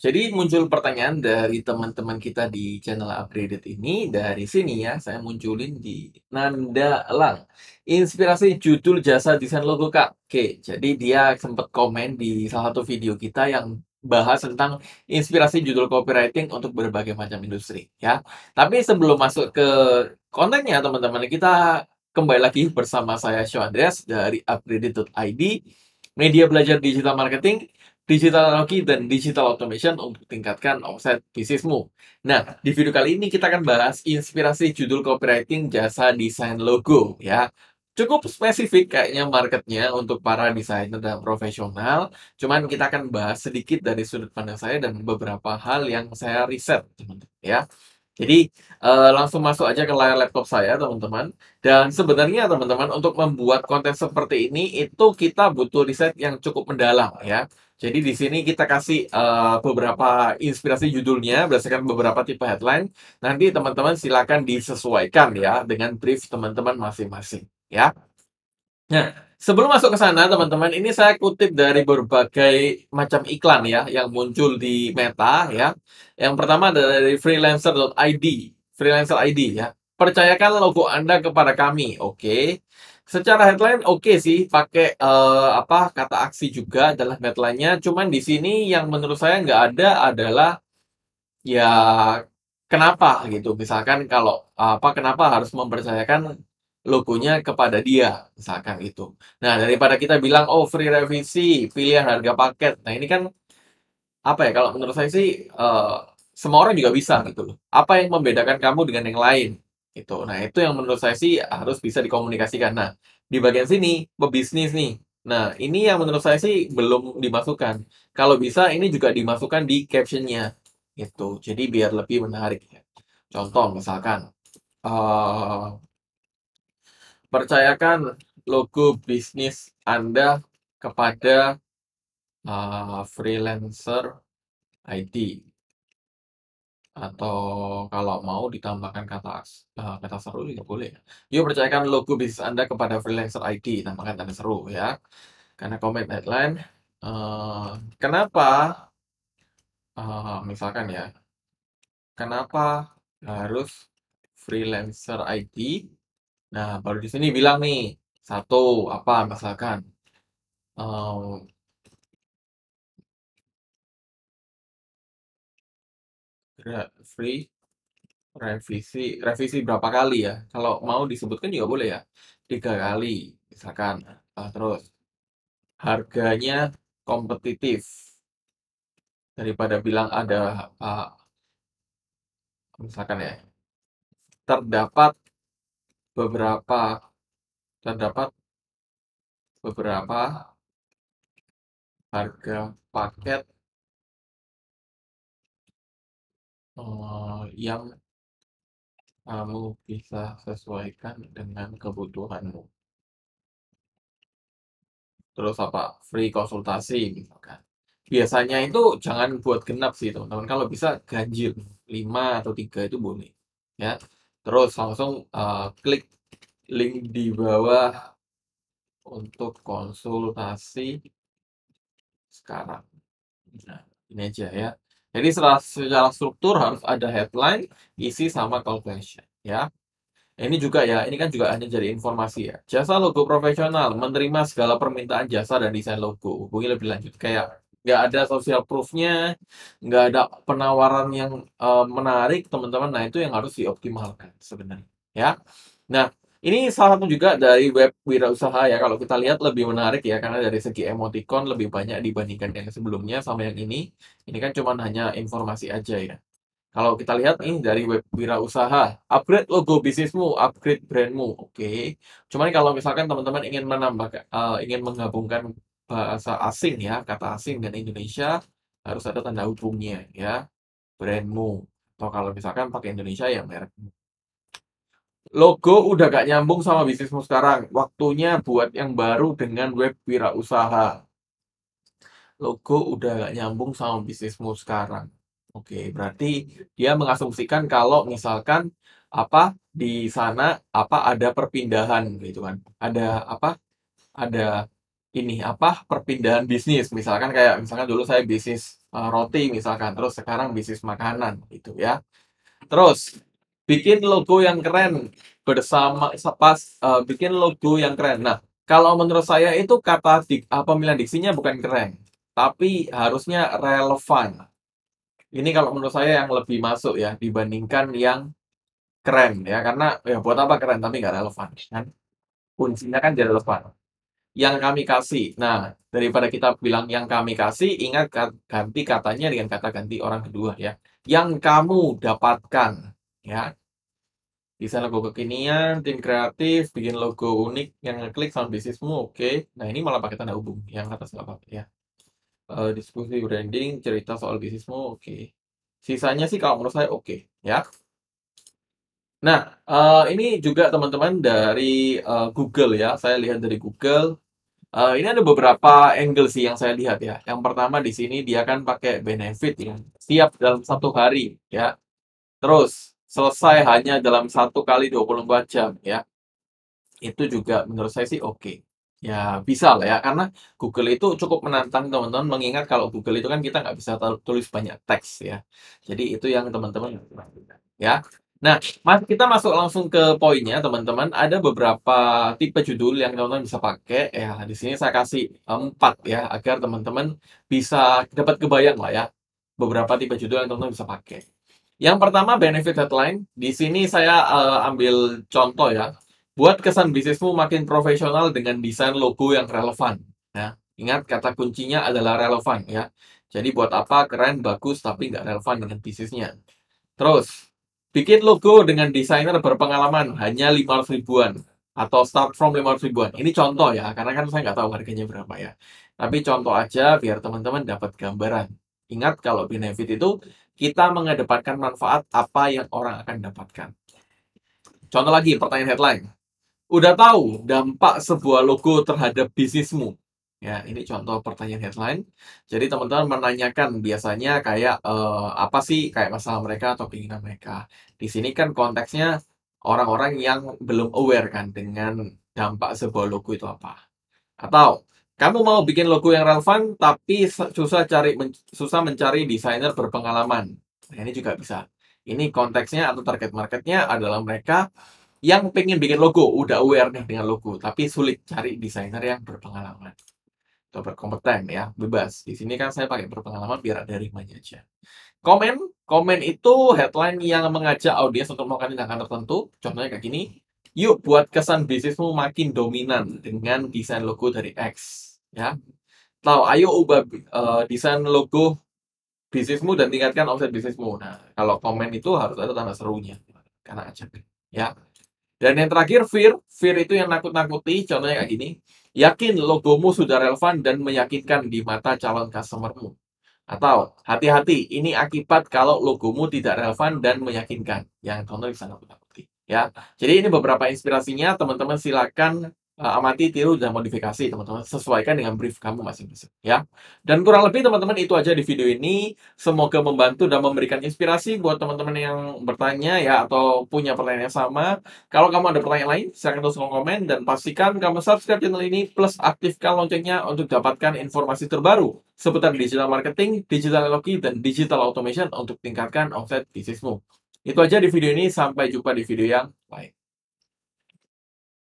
Jadi muncul pertanyaan dari teman-teman kita di channel upgraded ini dari sini ya. Saya munculin di Nanda Lang. Inspirasi judul jasa desain logo Kak. Oke, jadi dia sempat komen di salah satu video kita yang bahas tentang inspirasi judul copywriting untuk berbagai macam industri ya. Tapi sebelum masuk ke kontennya teman-teman kita kembali lagi bersama saya Show Andreas dari upgraded.id media belajar digital marketing digital analogi dan digital automation untuk tingkatkan offset bisnismu. Nah, di video kali ini kita akan bahas inspirasi judul copywriting jasa desain logo ya. Cukup spesifik kayaknya marketnya untuk para desainer dan profesional. Cuman kita akan bahas sedikit dari sudut pandang saya dan beberapa hal yang saya riset teman-teman ya. Jadi uh, langsung masuk aja ke layar laptop saya teman-teman. Dan sebenarnya teman-teman untuk membuat konten seperti ini itu kita butuh riset yang cukup mendalam ya. Jadi di sini kita kasih uh, beberapa inspirasi judulnya berdasarkan beberapa tipe headline. Nanti teman-teman silakan disesuaikan ya dengan brief teman-teman masing-masing ya. Nah, sebelum masuk ke sana teman-teman, ini saya kutip dari berbagai macam iklan ya yang muncul di Meta ya. Yang pertama dari freelancer.id, freelancer.id ya. Percayakan logo Anda kepada kami. Oke. Okay. Secara headline oke okay sih pakai uh, apa kata aksi juga adalah headline-nya. Cuman di sini yang menurut saya nggak ada adalah ya kenapa gitu. Misalkan kalau apa kenapa harus mempercayakan logonya kepada dia misalkan itu. Nah, daripada kita bilang oh free revisi, pilih harga paket. Nah, ini kan apa ya kalau menurut saya sih uh, semua orang juga bisa gitu loh. Apa yang membedakan kamu dengan yang lain? Itu. Nah, itu yang menurut saya sih harus bisa dikomunikasikan. Nah, di bagian sini pebisnis nih. Nah, ini yang menurut saya sih belum dimasukkan. Kalau bisa ini juga dimasukkan di captionnya. Itu. Jadi biar lebih menarik ya. Contoh misalkan uh, percayakan logo bisnis Anda kepada uh, freelancer IT. Atau kalau mau ditambahkan kata uh, kata seru juga boleh ya. Yuk percayakan logo bisnis Anda kepada freelancer ID tambahkan tanda seru ya. Karena comment headline, uh, kenapa uh, misalkan ya, kenapa harus freelancer IT? Nah, baru di sini bilang nih, satu apa misalkan, uh, Iya. free, revisi revisi berapa kali ya? Kalau mau disebutkan juga boleh ya, Tiga kali misalkan, eee, nah. nah, terus harganya kompetitif. Daripada bilang ada, uh, misalkan ya, terdapat beberapa terdapat beberapa harga paket uh, yang kamu bisa sesuaikan dengan kebutuhanmu. Terus apa, free konsultasi misalkan. Biasanya itu jangan buat genap sih teman-teman, kalau bisa ganjil 5 atau tiga itu boleh ya. Terus langsung uh, klik link di bawah untuk konsultasi sekarang. Nah, ini aja ya. Jadi secara, secara struktur harus ada headline, isi sama call to action ya. Ini juga ya, ini kan juga hanya jadi informasi ya. Jasa logo profesional menerima segala permintaan jasa dan desain logo. Hubungi lebih lanjut kayak nggak ada social proofnya, nggak ada penawaran yang uh, menarik teman-teman. Nah itu yang harus dioptimalkan sebenarnya ya. Nah ini salah satu juga dari web wirausaha ya, kalau kita lihat lebih menarik ya, karena dari segi emoticon lebih banyak dibandingkan yang sebelumnya sama yang ini. Ini kan cuma hanya informasi aja ya. Kalau kita lihat ini dari web wirausaha, upgrade logo bisnismu, upgrade brandmu, oke. Okay. Cuman kalau misalkan teman-teman ingin menambah, uh, ingin menggabungkan bahasa asing ya, kata asing dan Indonesia, harus ada tanda hubungnya ya, brandmu. Atau kalau misalkan pakai Indonesia ya merekmu logo udah gak nyambung sama bisnismu sekarang. Waktunya buat yang baru dengan web wirausaha. Logo udah gak nyambung sama bisnismu sekarang. Oke, berarti dia mengasumsikan kalau misalkan apa di sana apa ada perpindahan gitu kan. Ada apa? Ada ini apa perpindahan bisnis misalkan kayak misalkan dulu saya bisnis uh, roti misalkan terus sekarang bisnis makanan gitu ya. Terus bikin logo yang keren bersama pas uh, bikin logo yang keren. Nah, kalau menurut saya itu kata di, uh, eh, pemilihan diksinya bukan keren, tapi harusnya relevan. Ini kalau menurut saya yang lebih masuk ya dibandingkan yang keren ya karena ya buat apa keren tapi nggak relevan kan kuncinya kan jadi relevan yang kami kasih nah daripada kita bilang yang kami kasih ingat ganti katanya dengan kata ganti orang kedua ya yang kamu dapatkan ya bisa logo kekinian, tim kreatif, bikin logo unik yang ngeklik sama bisnismu, oke. Nah, ini malah pakai tanda hubung, yang atas nggak apa ya. Eh, diskusi branding, cerita soal bisnismu, oke. Sisanya sih kalau menurut saya oke, ya. Nah, eh, ini juga teman-teman dari eh, Google ya. Saya lihat dari Google. Eh, ini ada beberapa angle sih yang saya lihat ya. Yang pertama di sini dia kan pakai benefit yang Siap dalam satu hari ya. Terus selesai hanya dalam satu kali 24 jam ya. Itu juga menurut saya sih oke. Okay. Ya bisa lah ya, karena Google itu cukup menantang teman-teman mengingat kalau Google itu kan kita nggak bisa tulis banyak teks ya. Jadi itu yang teman-teman ya. Nah, mas kita masuk langsung ke poinnya teman-teman. Ada beberapa tipe judul yang teman-teman bisa pakai. Ya, di sini saya kasih empat ya agar teman-teman bisa dapat kebayang lah ya beberapa tipe judul yang teman-teman bisa pakai. Yang pertama benefit headline. Di sini saya uh, ambil contoh ya. Buat kesan bisnismu makin profesional dengan desain logo yang relevan. Ya. Ingat kata kuncinya adalah relevan ya. Jadi buat apa keren, bagus, tapi nggak relevan dengan bisnisnya. Terus, bikin logo dengan desainer berpengalaman hanya lima ribuan atau start from lima ribuan. Ini contoh ya, karena kan saya nggak tahu harganya berapa ya. Tapi contoh aja biar teman-teman dapat gambaran. Ingat kalau benefit itu kita mengedepankan manfaat apa yang orang akan dapatkan. Contoh lagi, pertanyaan headline. Udah tahu dampak sebuah logo terhadap bisnismu? Ya, ini contoh pertanyaan headline. Jadi teman-teman menanyakan biasanya kayak eh, apa sih kayak masalah mereka atau keinginan mereka. Di sini kan konteksnya orang-orang yang belum aware kan dengan dampak sebuah logo itu apa. Atau kamu mau bikin logo yang relevan, tapi susah cari susah mencari desainer berpengalaman. Nah, ini juga bisa. Ini konteksnya atau target marketnya adalah mereka yang pengen bikin logo, udah aware nih dengan logo, tapi sulit cari desainer yang berpengalaman atau berkompeten ya, bebas. Di sini kan saya pakai berpengalaman biar ada rimanya aja. Komen, komen itu headline yang mengajak audiens untuk melakukan tindakan tertentu. Contohnya kayak gini, yuk buat kesan bisnismu makin dominan dengan desain logo dari X ya. Tahu, ayo ubah uh, desain logo bisnismu dan tingkatkan omset bisnismu. Nah, kalau komen itu harus ada tanda serunya karena ajak ya. Dan yang terakhir fear, fear itu yang nakut-nakuti, contohnya kayak gini. Yakin logomu sudah relevan dan meyakinkan di mata calon customermu. Atau hati-hati, ini akibat kalau logomu tidak relevan dan meyakinkan. Yang contohnya sangat nakut-nakuti. Ya, jadi ini beberapa inspirasinya, teman-teman silakan uh, amati, tiru, dan modifikasi, teman-teman. Sesuaikan dengan brief kamu masing-masing, ya. Dan kurang lebih, teman-teman, itu aja di video ini. Semoga membantu dan memberikan inspirasi buat teman-teman yang bertanya, ya, atau punya pertanyaan yang sama. Kalau kamu ada pertanyaan lain, silahkan tulis komen, dan pastikan kamu subscribe channel ini, plus aktifkan loncengnya untuk dapatkan informasi terbaru seputar digital marketing, digital logi, dan digital automation untuk tingkatkan offset bisnismu. Itu aja di video ini, sampai jumpa di video yang lain.